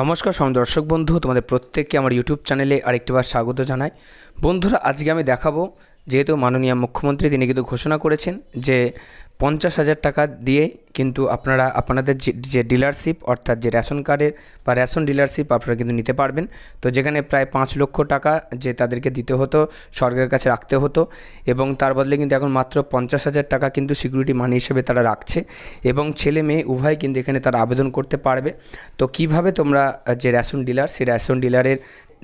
নমস্কার সম দর্শক বন্ধু তোমাদের প্রত্যেককে আমার ইউটিউব চ্যানেলে আরেকটিবার স্বাগত জানাই বন্ধুরা আজকে আমি দেখাবো যেহেতু মাননীয় মুখ্যমন্ত্রী তিনি কিন্তু ঘোষণা করেছেন যে পঞ্চাশ হাজার টাকা দিয়ে কিন্তু আপনারা আপনাদের যে ডিলারশিপ অর্থাৎ যে রেশন কার্ডের বা রেশন ডিলারশিপ আপনারা কিন্তু নিতে পারবেন তো যেখানে প্রায় পাঁচ লক্ষ টাকা যে তাদেরকে দিতে হতো সরকারের কাছে রাখতে হতো এবং তার বদলে কিন্তু এখন মাত্র পঞ্চাশ হাজার টাকা কিন্তু সিকিউরিটি মানি হিসেবে তারা রাখছে এবং ছেলে মেয়ে উভয় কিন্তু এখানে তারা আবেদন করতে পারবে তো কিভাবে তোমরা যে রেশন ডিলার সেই রেশন ডিলারের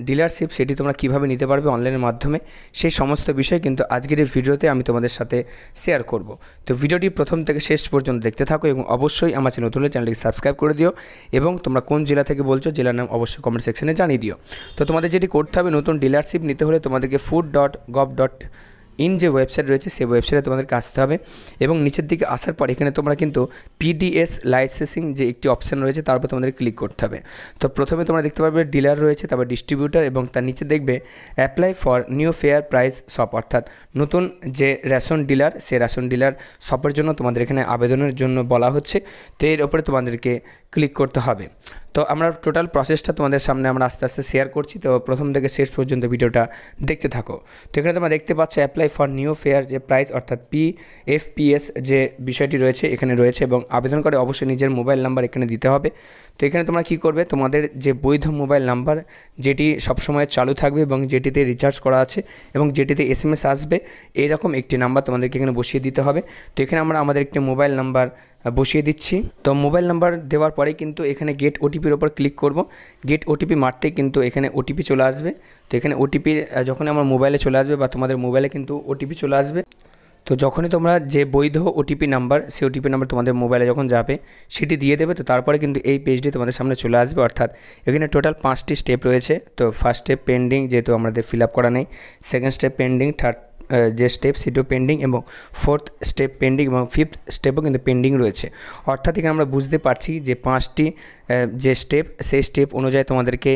ডিলারশিপ সেটি তোমরা কিভাবে নিতে পারবে অনলাইনের মাধ্যমে সেই সমস্ত বিষয় কিন্তু আজকের এই ভিডিওতে আমি তোমাদের সাথে শেয়ার করব তো ভিডিওটি প্রথম থেকে শেষ পর্যন্ত দেখতে থাকো এবং অবশ্যই আমার নতুন চ্যানেলটি সাবস্ক্রাইব করে দিও এবং তোমরা কোন জেলা থেকে বলছো জেলার নাম অবশ্যই কমেন্ট সেকশনে জানিয়ে দিও তো তোমাদের যেটি করতে হবে নতুন ডিলারশিপ নিতে হলে তোমাদেরকে food dot gov dot in যে ওয়েবসাইট রয়েছে সেই ওয়েবসাইটে তোমাদেরকে আসতে হবে এবং নিচের দিকে আসার পর এখানে তোমরা কিন্তু পিডিএস লাইসেন্সিং যে একটি অপশান রয়েছে তার উপর তোমাদের ক্লিক করতে হবে তো প্রথমে তোমরা দেখতে পারবে ডিলার রয়েছে তারপর ডিস্ট্রিবিউটার এবং তার নিচে দেখবে apply for new fair price shop অর্থাৎ নতুন যে রেশন ডিলার সে রেশন ডিলার শপের জন্য তোমাদের এখানে আবেদনের জন্য বলা হচ্ছে তো এর ওপরে তোমাদেরকে ক্লিক করতে হবে তো আমরা টোটাল প্রসেসটা তোমাদের সামনে আমরা আস্তে আস্তে শেয়ার করছি তো প্রথম থেকে শেষ পর্যন্ত ভিডিওটা দেখতে থাকো তো এখানে তোমরা দেখতে পাচ্ছ অ্যাপ্লাই ফর নিউ ফেয়ার যে প্রাইস অর্থাৎ পি এফ এস যে বিষয়টি রয়েছে এখানে রয়েছে এবং আবেদন করে অবশ্যই নিজের মোবাইল নাম্বার এখানে দিতে হবে তো এখানে তোমরা কি করবে তোমাদের যে বৈধ মোবাইল নাম্বার যেটি সবসময় চালু থাকবে এবং যেটিতে রিচার্জ করা আছে এবং যেটিতে এস এম এস আসবে এইরকম একটি নাম্বার তোমাদেরকে এখানে বসিয়ে দিতে হবে তো এখানে আমরা আমাদের একটি মোবাইল নাম্বার বসিয়ে দিচ্ছি তো মোবাইল নাম্বার দেওয়ার পরে কিন্তু এখানে গেট ওটিপির ওপর ক্লিক করব গেট ওটিপি মারতে কিন্তু এখানে ওটিপি চলে আসবে তো এখানে ওটিপি যখনই আমার মোবাইলে চলে আসবে বা তোমাদের মোবাইলে কিন্তু ওটিপি চলে আসবে তো যখনই তোমরা যে বৈধ ওটিপি নাম্বার সে ওটিপি নাম্বার তোমাদের মোবাইলে যখন যাবে সেটি দিয়ে দেবে তো তারপরে কিন্তু এই পেজটি তোমাদের সামনে চলে আসবে অর্থাৎ এখানে টোটাল পাঁচটি স্টেপ রয়েছে তো ফার্স্ট স্টেপ পেন্ডিং যেহেতু আমাদের ফিল আপ করা নেই সেকেন্ড স্টেপ পেন্ডিং থার্ড যে স্টেপ সেটিও পেন্ডিং এবং ফোর্থ স্টেপ পেন্ডিং এবং ফিফথ স্টেপও কিন্তু পেন্ডিং রয়েছে অর্থাৎ এখানে আমরা বুঝতে পারছি যে পাঁচটি যে স্টেপ সেই স্টেপ অনুযায়ী তোমাদেরকে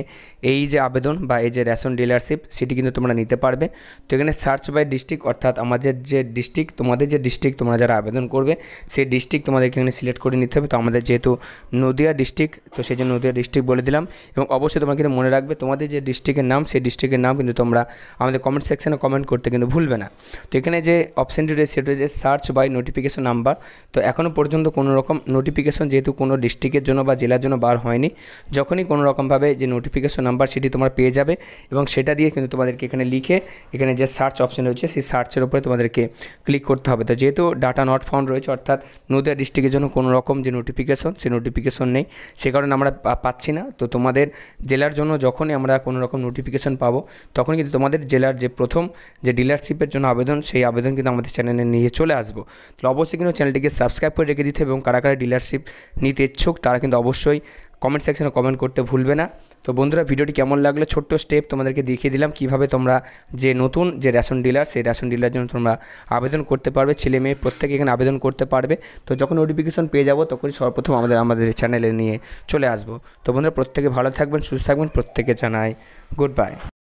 এই যে আবেদন বা এই যে রেশন ডিলারশিপ সেটি কিন্তু তোমরা নিতে পারবে তো এখানে সার্চ বাই ডিস্ট্রিক্ট অর্থাৎ আমাদের যে ডিস্ট্রিক্ট তোমাদের যে ডিস্ট্রিক্ট তোমরা যারা আবেদন করবে সেই ডিস্ট্রিক্ট তোমাদেরকে এখানে সিলেক্ট করে নিতে হবে তো আমাদের যেহেতু নদিয়া ডিস্ট্রিক্ট তো সেই জন্য নদিয়া ডিস্ট্রিক্ট বলে দিলাম এবং অবশ্যই তোমরা কিন্তু মনে রাখবে তোমাদের যে ডিস্ট্রিক্টের নাম সেই ডিস্ট্রিক্টের নাম কিন্তু তোমরা আমাদের কমেন্ট সেকশানে কমেন্ট করতে কিন্তু ভুলবে না তো এখানে যে অপশানটি রয়েছে সেটা হচ্ছে সার্চ বাই নোটিফিকেশন নাম্বার তো এখনও পর্যন্ত কোনো রকম নোটিফিকেশন যেহেতু কোনো ডিস্ট্রিক্টের জন্য বা জেলার জন্য বার হয়নি যখনই কোনো রকমভাবে যে নোটিফিকেশন নাম্বার সেটি তোমরা পেয়ে যাবে এবং সেটা দিয়ে কিন্তু তোমাদেরকে এখানে লিখে এখানে যে সার্চ অপশন রয়েছে সেই সার্চের উপরে তোমাদেরকে ক্লিক করতে হবে তো যেহেতু ডাটা নট ফাউন্ড রয়েছে অর্থাৎ নদীয়া ডিস্ট্রিক্টের জন্য কোনো রকম যে নোটিফিকেশন সে নোটিফিকেশন নেই সে কারণে আমরা পাচ্ছি না তো তোমাদের জেলার জন্য যখনই আমরা কোনো রকম নোটিফিকেশন পাবো তখন কিন্তু তোমাদের জেলার যে প্রথম যে ডিলারশিপের চাকরির জন্য আবেদন সেই আবেদন কিন্তু আমাদের চ্যানেলে নিয়ে চলে আসবো তাহলে অবশ্যই কিন্তু চ্যানেলটিকে সাবস্ক্রাইব করে রেখে দিতে এবং কারা কারা ডিলারশিপ নিতে ইচ্ছুক তারা কিন্তু অবশ্যই কমেন্ট সেকশনে কমেন্ট করতে ভুলবে না তো বন্ধুরা ভিডিওটি কেমন লাগলো ছোট্ট স্টেপ তোমাদেরকে দেখিয়ে দিলাম কিভাবে তোমরা যে নতুন যে রেশন ডিলার সেই রেশন ডিলার জন্য তোমরা আবেদন করতে পারবে ছেলে মেয়ে প্রত্যেকে এখানে আবেদন করতে পারবে তো যখন নোটিফিকেশন পেয়ে যাবো তখনই সর্বপ্রথম আমাদের আমাদের চ্যানেলে নিয়ে চলে আসবো তো বন্ধুরা প্রত্যেকে ভালো থাকবেন সুস্থ থাকবেন প্রত্যেকে জানাই গুড বাই